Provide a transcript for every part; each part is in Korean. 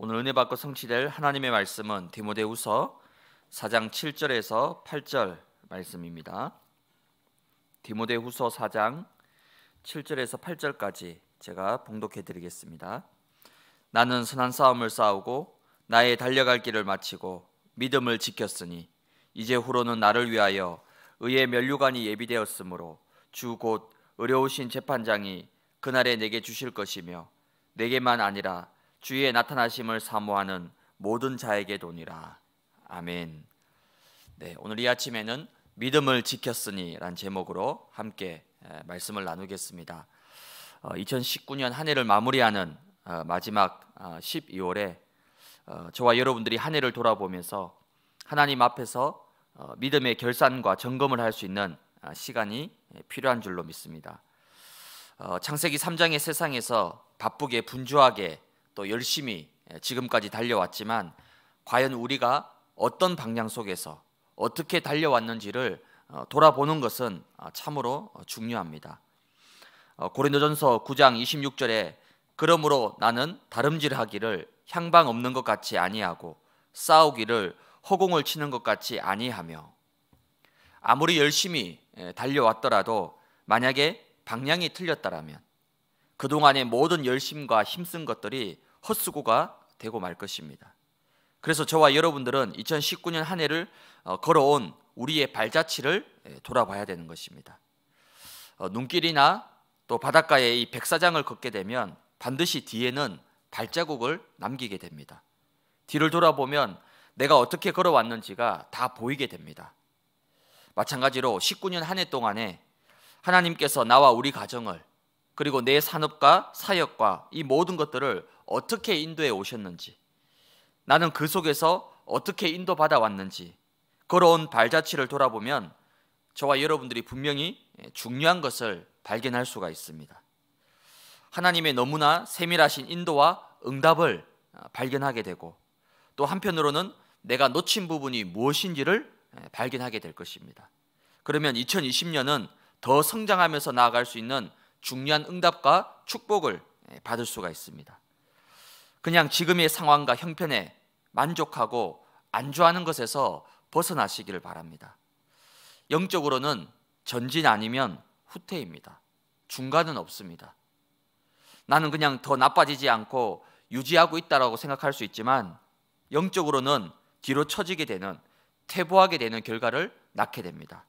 오늘 은혜 받고 성취될 하나님의 말씀은 디모데후서 4장 7절에서 8절 말씀입니다. 디모데후서 4장 7절에서 8절까지 제가 봉독해 드리겠습니다. 나는 선한 싸움을 싸우고 나의 달려갈 길을 마치고 믿음을 지켰으니 이제 후로는 나를 위하여 의의 면류관이 예비되었으므로 주 곧 의려우신 재판장이 그날에 내게 주실 것이며 내게만 아니라 주의 나타나심을 사모하는 모든 자에게 돈이라 아멘. 네, 오늘 이 아침에는 믿음을 지켰으니란 제목으로 함께 말씀을 나누겠습니다. 2019년 어, 한 해를 마무리하는 어, 마지막 12월에 어, 저와 여러분들이 한 해를 돌아보면서 하나님 앞에서 믿음의 결산과 점검을 할 수 있는 시간이 필요한 줄로 믿습니다. 창세기 3장의 세상에서 바쁘게 분주하게 또 열심히 예, 지금까지 달려왔지만 과연 우리가 어떤 방향 속에서 어떻게 달려왔는지를 어, 돌아보는 것은 어, 참으로 어, 중요합니다. 고린도전서 9장 26절에 그러므로 나는 다름질하기를 향방 없는 것 같이 아니하고 싸우기를 허공을 치는 것 같이 아니하며 아무리 열심히 예, 달려왔더라도 만약에 방향이 틀렸다라면 그동안의 모든 열심과 힘쓴 것들이 헛수고가 되고 말 것입니다. 그래서 저와 여러분들은 2019년 한 해를 어, 걸어온 우리의 발자취를 예, 돌아봐야 되는 것입니다. 어, 눈길이나 또바닷가에이 백사장을 걷게 되면 반드시 뒤에는 발자국을 남기게 됩니다. 뒤를 돌아보면 내가 어떻게 걸어왔는지가 다 보이게 됩니다. 마찬가지로 19년 한 해 동안에 하나님께서 나와 우리 가정을 그리고 내 산업과 사역과 이 모든 것들을 어떻게 인도에 오셨는지, 나는 그 속에서 어떻게 인도받아 왔는지, 걸어온 발자취를 돌아보면 저와 여러분들이 분명히 중요한 것을 발견할 수가 있습니다. 하나님의 너무나 세밀하신 인도와 응답을 발견하게 되고 또 한편으로는 내가 놓친 부분이 무엇인지를 발견하게 될 것입니다. 그러면 2020년은 더 성장하면서 나아갈 수 있는 중요한 응답과 축복을 받을 수가 있습니다. 그냥 지금의 상황과 형편에 만족하고 안주하는 것에서 벗어나시기를 바랍니다. 영적으로는 전진 아니면 후퇴입니다. 중간은 없습니다. 나는 그냥 더 나빠지지 않고 유지하고 있다라고 생각할 수 있지만 영적으로는 뒤로 처지게 되는 퇴보하게 되는 결과를 낳게 됩니다.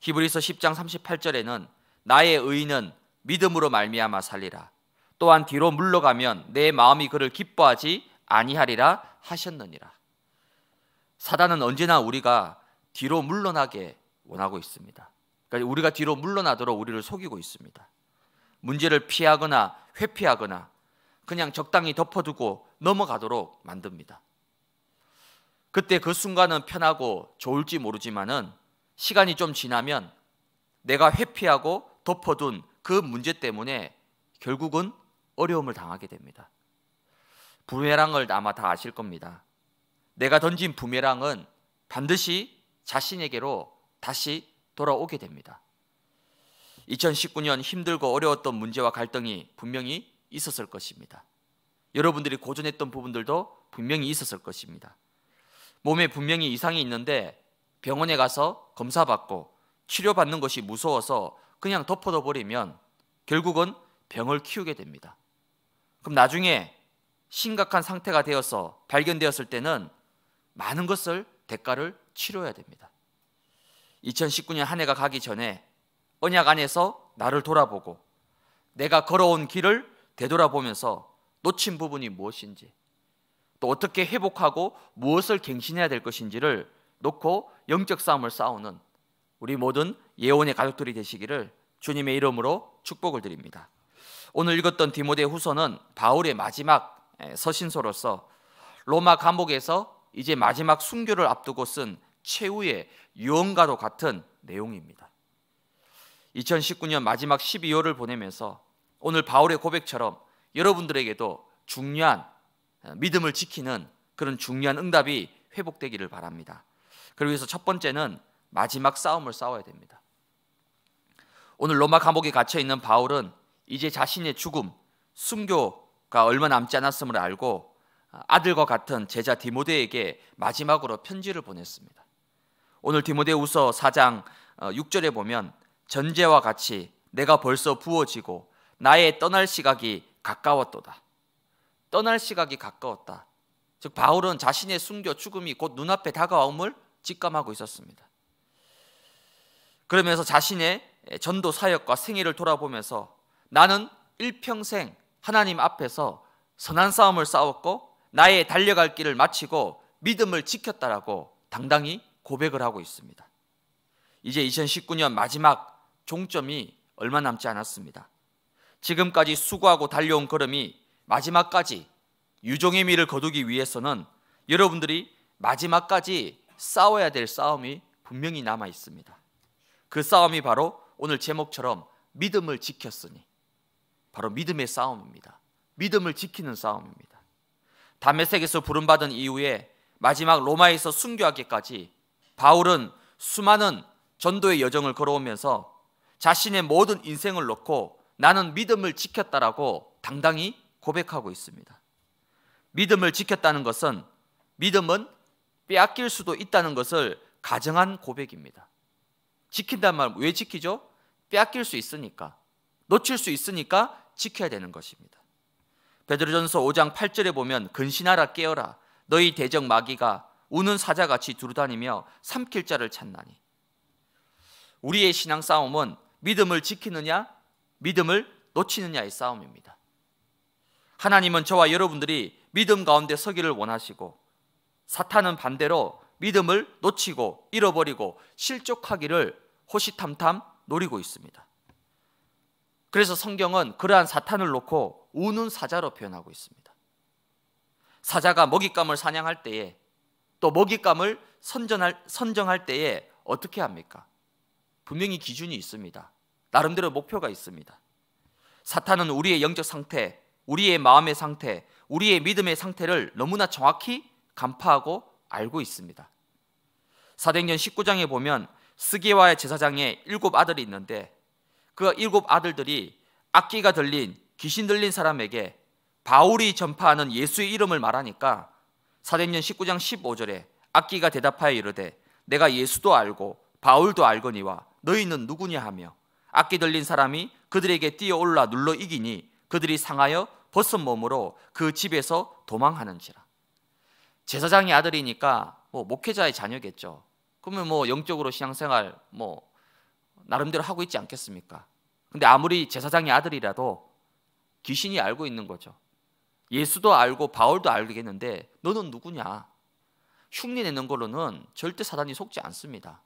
히브리서 10장 38절에는 나의 의인은 믿음으로 말미암아 살리라. 또한 뒤로 물러가면 내 마음이 그를 기뻐하지 아니하리라 하셨느니라. 사단은 언제나 우리가 뒤로 물러나게 원하고 있습니다. 그러니까 우리가 뒤로 물러나도록 우리를 속이고 있습니다. 문제를 피하거나 회피하거나 그냥 적당히 덮어두고 넘어가도록 만듭니다. 그때 그 순간은 편하고 좋을지 모르지만은 시간이 좀 지나면 내가 회피하고 덮어둔 그 문제 때문에 결국은 어려움을 당하게 됩니다. 부메랑을 아마 다 아실 겁니다. 내가 던진 부메랑은 반드시 자신에게로 다시 돌아오게 됩니다. 2019년 힘들고 어려웠던 문제와 갈등이 분명히 있었을 것입니다. 여러분들이 고전했던 부분들도 분명히 있었을 것입니다. 몸에 분명히 이상이 있는데 병원에 가서 검사받고 치료받는 것이 무서워서 그냥 덮어둬 버리면 결국은 병을 키우게 됩니다. 그럼 나중에 심각한 상태가 되어서 발견되었을 때는 많은 것을 대가를 치러야 됩니다. 2019년 한 해가 가기 전에 언약 안에서 나를 돌아보고 내가 걸어온 길을 되돌아보면서 놓친 부분이 무엇인지 또 어떻게 회복하고 무엇을 갱신해야 될 것인지를 놓고 영적 싸움을 싸우는 우리 모든 예언의 가족들이 되시기를 주님의 이름으로 축복을 드립니다. 오늘 읽었던 디모데 후서는 바울의 마지막 서신서로서 로마 감옥에서 이제 마지막 순교를 앞두고 쓴 최후의 유언가도 같은 내용입니다. 2019년 마지막 12월을 보내면서 오늘 바울의 고백처럼 여러분들에게도 중요한 믿음을 지키는 그런 중요한 응답이 회복되기를 바랍니다. 그러기 위해서 첫 번째는 마지막 싸움을 싸워야 됩니다. 오늘 로마 감옥에 갇혀 있는 바울은 이제 자신의 죽음, 순교가 얼마 남지 않았음을 알고 아, 아들과 같은 제자 디모데에게 마지막으로 편지를 보냈습니다. 오늘 디모데우서 4장 6절에 어, 보면 전제와 같이 내가 벌써 부어지고 나의 떠날 시각이 가까웠도다. 떠날 시각이 가까웠다. 즉 바울은 자신의 순교 죽음이 곧 눈앞에 다가옴을 직감하고 있었습니다. 그러면서 자신의 전도 사역과 생애를 돌아보면서 나는 일평생 하나님 앞에서 선한 싸움을 싸웠고 나의 달려갈 길을 마치고 믿음을 지켰다라고 당당히 고백을 하고 있습니다. 이제 2019년 마지막 종점이 얼마 남지 않았습니다. 지금까지 수고하고 달려온 걸음이 마지막까지 유종의 미를 거두기 위해서는 여러분들이 마지막까지 싸워야 될 싸움이 분명히 남아 있습니다. 그 싸움이 바로 오늘 제목처럼 믿음을 지켰으니 바로 믿음의 싸움입니다. 믿음을 지키는 싸움입니다. 다메섹에서 부름받은 이후에 마지막 로마에서 순교하기까지 바울은 수많은 전도의 여정을 걸어오면서 자신의 모든 인생을 놓고 나는 믿음을 지켰다라고 당당히 고백하고 있습니다. 믿음을 지켰다는 것은 믿음은 빼앗길 수도 있다는 것을 가정한 고백입니다. 지킨단 말왜 지키죠? 빼앗길 수 있으니까. 놓칠 수 있으니까 지켜야 되는 것입니다. 베드로전서 5장 8절에 보면 근신하라 깨어라 너희 대적 마귀가 우는 사자같이 두루다니며 삼킬 자를 찾나니 우리의 신앙 싸움은 믿음을 지키느냐 믿음을 놓치느냐의 싸움입니다. 하나님은 저와 여러분들이 믿음 가운데 서기를 원하시고 사탄은 반대로 믿음을 놓치고 잃어버리고 실족하기를 호시탐탐 노리고 있습니다. 그래서 성경은 그러한 사탄을 놓고 우는 사자로 표현하고 있습니다. 사자가 먹잇감을 사냥할 때에 또 먹잇감을 선전할, 선정할 때에 어떻게 합니까? 분명히 기준이 있습니다. 나름대로 목표가 있습니다. 사탄은 우리의 영적 상태, 우리의 마음의 상태, 우리의 믿음의 상태를 너무나 정확히 간파하고 알고 있습니다. 사도행전 19장에 보면 스기와의 제사장의 일곱 아들이 있는데 그 일곱 아들들이 악기가 들린 귀신 들린 사람에게 바울이 전파하는 예수의 이름을 말하니까 사도행전 19장 15절에 악기가 대답하여 이르되 내가 예수도 알고 바울도 알거니와 너희는 누구냐 하며 악기 들린 사람이 그들에게 뛰어올라 눌러 이기니 그들이 상하여 벗은 몸으로 그 집에서 도망하는지라 제사장의 아들이니까 뭐 목회자의 자녀겠죠. 그러면 뭐 영적으로 신앙생활 뭐 나름대로 하고 있지 않겠습니까? 근데 아무리 제사장의 아들이라도 귀신이 알고 있는 거죠. 예수도 알고 바울도 알겠는데 너는 누구냐? 흉내 내는 걸로는 절대 사단이 속지 않습니다.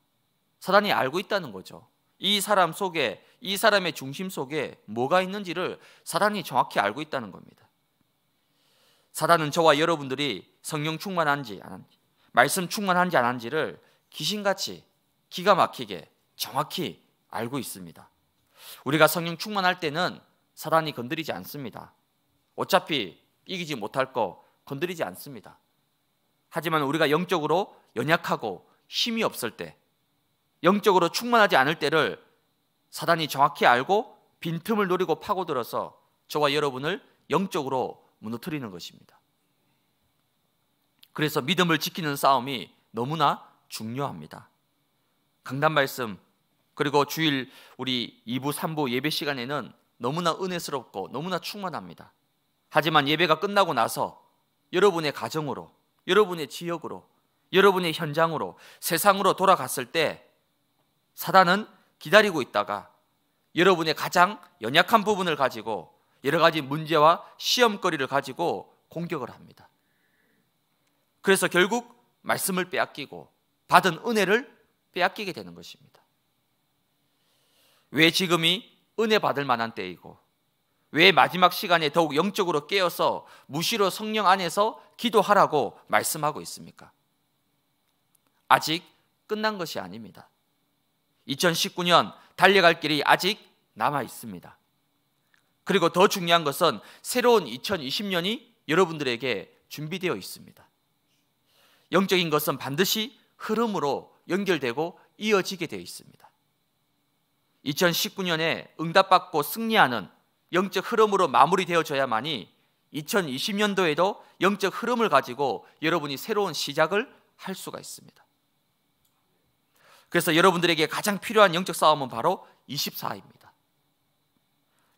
사단이 알고 있다는 거죠. 이 사람 속에 이 사람의 중심 속에 뭐가 있는지를 사단이 정확히 알고 있다는 겁니다. 사단은 저와 여러분들이 성령 충만한지 안 한지, 말씀 충만한지 안 한지를 귀신같이 기가 막히게 정확히 알고 있습니다. 우리가 성령 충만할 때는 사단이 건드리지 않습니다. 어차피 이기지 못할 거 건드리지 않습니다. 하지만 우리가 영적으로 연약하고 힘이 없을 때, 영적으로 충만하지 않을 때를 사단이 정확히 알고 빈틈을 노리고 파고들어서 저와 여러분을 영적으로 무너뜨리는 것입니다. 그래서 믿음을 지키는 싸움이 너무나 중요합니다. 강단 말씀 그리고 주일 우리 2부, 3부 예배 시간에는 너무나 은혜스럽고 너무나 충만합니다. 하지만 예배가 끝나고 나서 여러분의 가정으로, 여러분의 지역으로, 여러분의 현장으로, 세상으로 돌아갔을 때 사단은 기다리고 있다가 여러분의 가장 연약한 부분을 가지고 여러 가지 문제와 시험거리를 가지고 공격을 합니다. 그래서 결국 말씀을 빼앗기고 받은 은혜를 빼앗기게 되는 것입니다. 왜 지금이 은혜 받을 만한 때이고 왜 마지막 시간에 더욱 영적으로 깨어서 무시로 성령 안에서 기도하라고 말씀하고 있습니까? 아직 끝난 것이 아닙니다. 2019년 달려갈 길이 아직 남아 있습니다. 그리고 더 중요한 것은 새로운 2020년이 여러분들에게 준비되어 있습니다. 영적인 것은 반드시 흐름으로 연결되고 이어지게 되어 있습니다. 2019년에 응답받고 승리하는 영적 흐름으로 마무리되어져야만이 2020년도에도 영적 흐름을 가지고 여러분이 새로운 시작을 할 수가 있습니다. 그래서 여러분들에게 가장 필요한 영적 싸움은 바로 24입니다.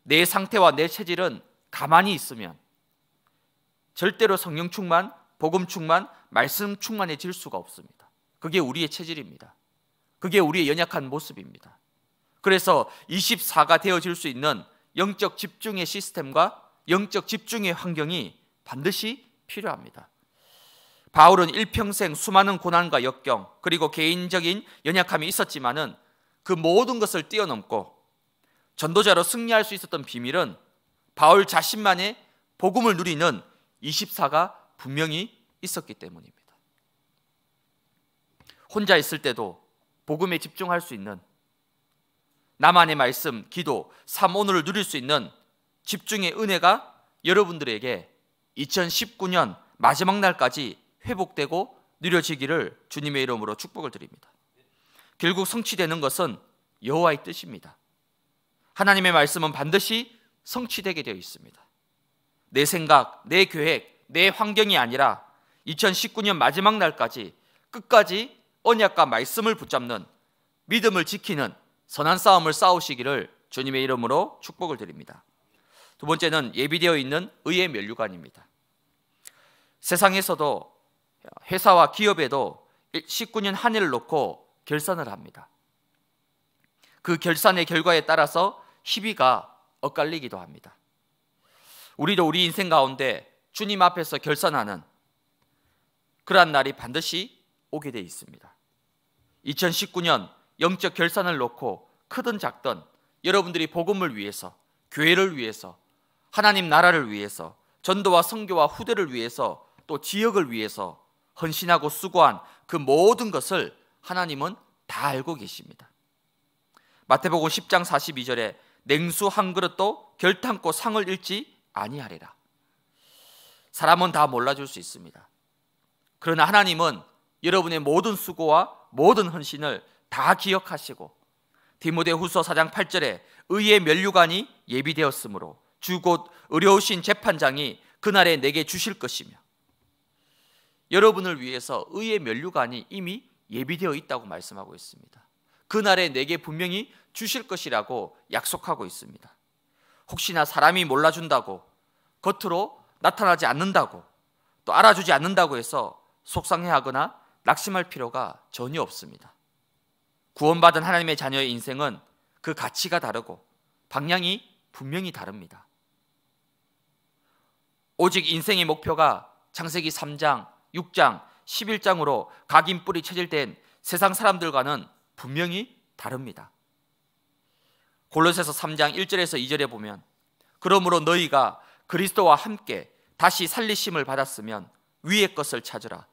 내 상태와 내 체질은 가만히 있으면 절대로 성령 충만, 복음 충만, 말씀 충만해질 수가 없습니다. 그게 우리의 체질입니다. 그게 우리의 연약한 모습입니다. 그래서 24가 되어질 수 있는 영적 집중의 시스템과 영적 집중의 환경이 반드시 필요합니다. 바울은 일평생 수많은 고난과 역경 그리고 개인적인 연약함이 있었지만은 그 모든 것을 뛰어넘고 전도자로 승리할 수 있었던 비밀은 바울 자신만의 복음을 누리는 24가 분명히 있었기 때문입니다. 혼자 있을 때도 복음에 집중할 수 있는 나만의 말씀, 기도, 삶 오늘을 누릴 수 있는 집중의 은혜가 여러분들에게 2019년 마지막 날까지 회복되고 누려지기를 주님의 이름으로 축복을 드립니다. 결국 성취되는 것은 여호와의 뜻입니다. 하나님의 말씀은 반드시 성취되게 되어 있습니다. 내 생각, 내 계획, 내 환경이 아니라 2019년 마지막 날까지 끝까지 언약과 말씀을 붙잡는 믿음을 지키는 선한 싸움을 싸우시기를 주님의 이름으로 축복을 드립니다. 두 번째는 예비되어 있는 의의 면류관입니다. 세상에서도 회사와 기업에도 19년 한 해를 놓고 결산을 합니다. 그 결산의 결과에 따라서 희비가 엇갈리기도 합니다. 우리도 우리 인생 가운데 주님 앞에서 결산하는 그러한 날이 반드시 오게 돼 있습니다. 2019년 영적 결산을 놓고 크든 작든 여러분들이 복음을 위해서 교회를 위해서 하나님 나라를 위해서 전도와 성교와 후대를 위해서 또 지역을 위해서 헌신하고 수고한 그 모든 것을 하나님은 다 알고 계십니다. 마태복음 10장 42절에 냉수 한 그릇도 결탄고 상을 잃지 아니하리라. 사람은 다 몰라줄 수 있습니다. 그러나 하나님은 여러분의 모든 수고와 모든 헌신을 다 기억하시고 디모데 후서 4장 8절에 의의 면류관이 예비되었으므로 주곧 의로우신 재판장이 그날에 내게 주실 것이며 여러분을 위해서 의의 면류관이 이미 예비되어 있다고 말씀하고 있습니다. 그날에 내게 분명히 주실 것이라고 약속하고 있습니다. 혹시나 사람이 몰라준다고 겉으로 나타나지 않는다고 또 알아주지 않는다고 해서 속상해하거나 낙심할 필요가 전혀 없습니다. 구원받은 하나님의 자녀의 인생은 그 가치가 다르고 방향이 분명히 다릅니다. 오직 인생의 목표가 창세기 3장, 6장, 11장으로 각인 뿌리 체질된 세상 사람들과는 분명히 다릅니다. 골로새서 3장 1절에서 2절에 보면 그러므로 너희가 그리스도와 함께 다시 살리심을 받았으면 위의 것을 찾으라.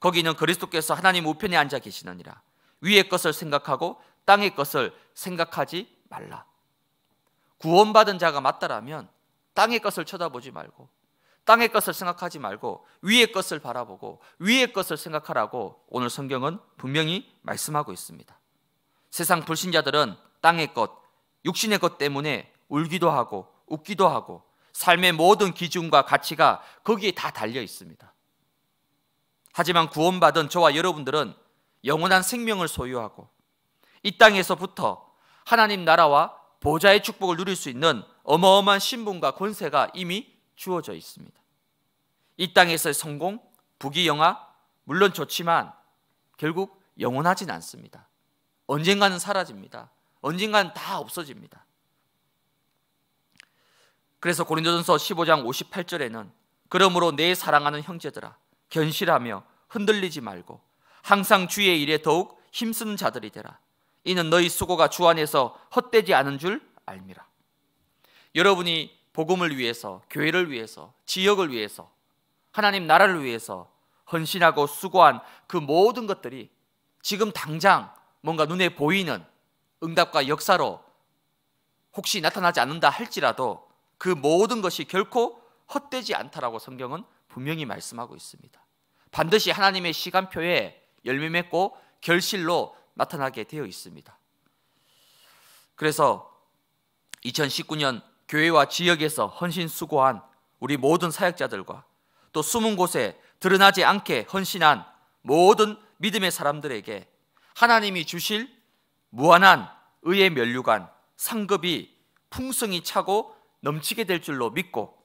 거기는 그리스도께서 하나님 우편에 앉아 계시느니라. 위의 것을 생각하고 땅의 것을 생각하지 말라. 구원받은 자가 맞다라면 땅의 것을 쳐다보지 말고 땅의 것을 생각하지 말고 위의 것을 바라보고 위의 것을 생각하라고 오늘 성경은 분명히 말씀하고 있습니다. 세상 불신자들은 땅의 것, 육신의 것 때문에 울기도 하고 웃기도 하고 삶의 모든 기준과 가치가 거기에 다 달려 있습니다. 하지만 구원받은 저와 여러분들은 영원한 생명을 소유하고 이 땅에서부터 하나님 나라와 보좌의 축복을 누릴 수 있는 어마어마한 신분과 권세가 이미 주어져 있습니다. 이 땅에서의 성공, 부귀영화 물론 좋지만 결국 영원하진 않습니다. 언젠가는 사라집니다. 언젠가는 다 없어집니다. 그래서 고린도전서 15장 58절에는 그러므로 내 사랑하는 형제들아 견실하며 흔들리지 말고 항상 주의 일에 더욱 힘쓰는 자들이 되라. 이는 너희 수고가 주 안에서 헛되지 않은 줄 알미라. 여러분이 복음을 위해서, 교회를 위해서, 지역을 위해서, 하나님 나라를 위해서 헌신하고 수고한 그 모든 것들이 지금 당장 뭔가 눈에 보이는 응답과 역사로 혹시 나타나지 않는다 할지라도 그 모든 것이 결코 헛되지 않다라고 성경은 분명히 말씀하고 있습니다. 반드시 하나님의 시간표에 열매 맺고 결실로 나타나게 되어 있습니다. 그래서 2019년 교회와 지역에서 헌신 수고한 우리 모든 사역자들과 또 숨은 곳에 드러나지 않게 헌신한 모든 믿음의 사람들에게 하나님이 주실 무한한 의의 면류관 상급이 풍성히 차고 넘치게 될 줄로 믿고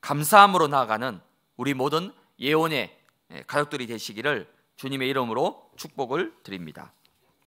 감사함으로 나아가는 우리 모든 예언의 가족들이 되시기를 주님의 이름으로 축복을 드립니다.